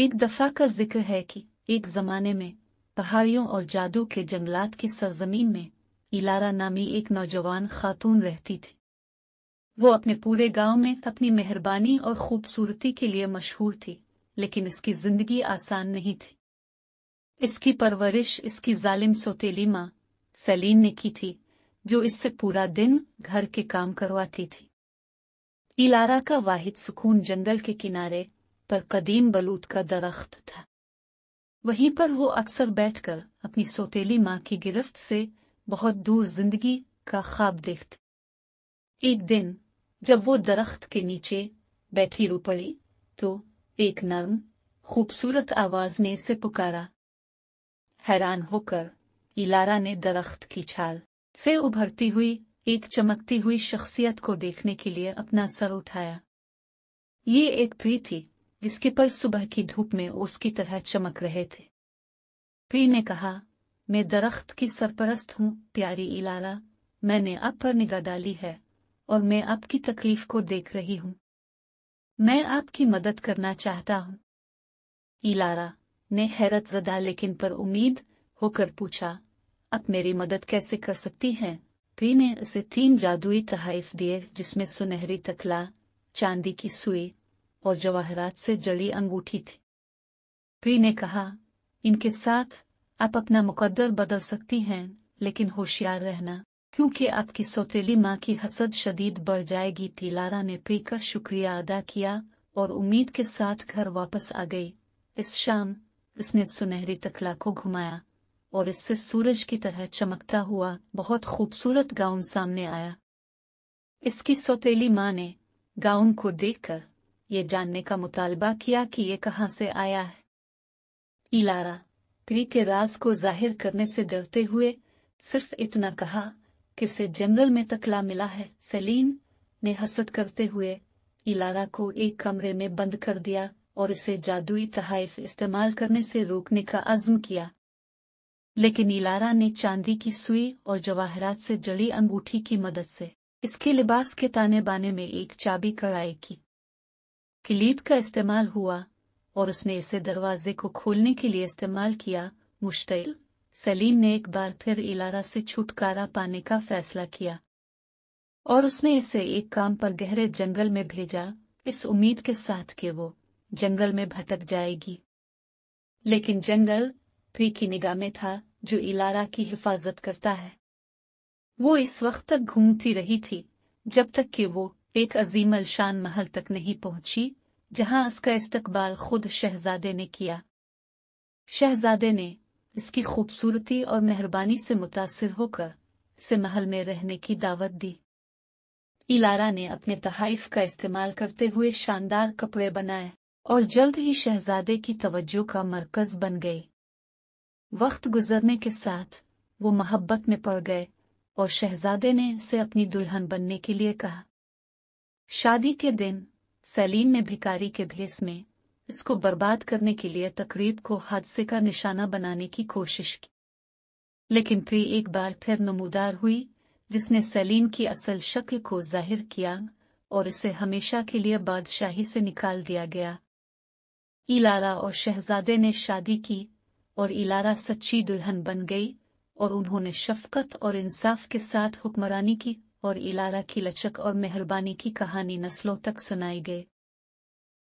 एक दफा का जिक्र है कि एक जमाने में पहाड़ियों और जादू के जंगलात की सरजमीन में इलारा नामी एक नौजवान खातून रहती थी वो अपने पूरे गांव में अपनी मेहरबानी और खूबसूरती के लिए मशहूर थी लेकिन इसकी जिंदगी आसान नहीं थी इसकी परवरिश इसकी जालिम सोतेली माँ सलीम ने की थी जो इससे पूरा दिन घर के काम करवाती थी इलारा का वाहिद सुकून जंगल के किनारे पर कदीम बलूत का दरख्त था वहीं पर वो अक्सर बैठकर अपनी सोतेली माँ की गिरफ्त से बहुत दूर जिंदगी का ख्वाब देखते एक दिन जब वो दरख्त के नीचे बैठी रो पड़ी तो एक नर्म खूबसूरत आवाज ने इसे पुकारा हैरान होकर इलारा ने दरख्त की छाल से उभरती हुई एक चमकती हुई शख्सियत को देखने के लिए अपना सर उठाया ये एक प्री थी जिसके पर सुबह की धूप में उसकी तरह चमक रहे थे पी ने कहा मैं दरख्त की सरपरस्त हूँ प्यारी इलाला मैंने आप पर निगाह डाली है और मैं आपकी तकलीफ को देख रही हूँ मैं आपकी मदद करना चाहता हूँ इलारा ने हैरत जदा लेकिन पर उम्मीद होकर पूछा आप मेरी मदद कैसे कर सकती हैं पी ने उसे तीन जादुई तहाइफ दिए जिसमें सुनहरी तकला चांदी की सुई और जवाहरात से जड़ी अंगूठी थी पी ने कहा इनके साथ आप अपना मुकद्दर बदल सकती हैं लेकिन होशियार रहना क्योंकि आपकी सौतेली माँ की हसद शदीद बढ़ जाएगी लारा ने प्री का शुक्रिया अदा किया और उम्मीद के साथ घर वापस आ गई इस शाम उसने सुनहरी तखला को घुमाया और इससे सूरज की तरह चमकता हुआ बहुत खूबसूरत गाउन सामने आया इसकी सौतेली माँ ने गाउन को देखकर ये जानने का मुतालबा किया कि ये कहाँ से आया है इलारा क्री के राज को जाहिर करने से डरते हुए सिर्फ इतना कहा कि उसे जंगल में तकला मिला है सलीन ने हसद करते हुए इलारा को एक कमरे में बंद कर दिया और उसे जादुई तहाइफ इस्तेमाल करने से रोकने का आजम किया लेकिन इलारा ने चांदी की सुई और जवाहरात से जड़ी अंगूठी की मदद से इसके लिबास के ताने बाने में एक चाबी कड़ाई की क्लीट का इस्तेमाल हुआ और उसने इसे दरवाजे को खोलने के लिए इस्तेमाल किया मुश्तिल सलीम ने एक बार फिर इलारा से छुटकारा पाने का फैसला किया और उसने इसे एक काम पर गहरे जंगल में भेजा इस उम्मीद के साथ कि वो जंगल में भटक जाएगी लेकिन जंगल फी की निगाह में था जो इलारा की हिफाजत करता है वो इस वक्त तक घूमती रही थी जब तक कि वो एक अजीम अलशान महल तक नहीं पहुंची जहां इसका इस्तकबाल खुद शहजादे ने किया शहजादे ने इसकी खूबसूरती और मेहरबानी से मुतासर होकर से महल में रहने की दावत दी इलारा ने अपने तहाइफ का इस्तेमाल करते हुए शानदार कपड़े बनाए और जल्द ही शहजादे की तवज्जो का मरकज बन गई वक्त गुजरने के साथ वो मोहब्बत में पड़ गए और शहजादे ने उसे अपनी दुल्हन बनने के लिए कहा शादी के दिन सलीम ने भिकारी के भेस में इसको बर्बाद करने के लिए तकरीब को हादसे का निशाना बनाने की कोशिश की लेकिन फिर एक बार फिर नमूदार हुई जिसने सलीम की असल शक्ल को जाहिर किया और इसे हमेशा के लिए बादशाही से निकाल दिया गया इलारा और शहजादे ने शादी की और इलारा सच्ची दुल्हन बन गई और उन्होंने शफकत और इंसाफ के साथ हुक्मरानी की और इलारा की लचक और मेहरबानी की कहानी नस्लों तक सुनाई गई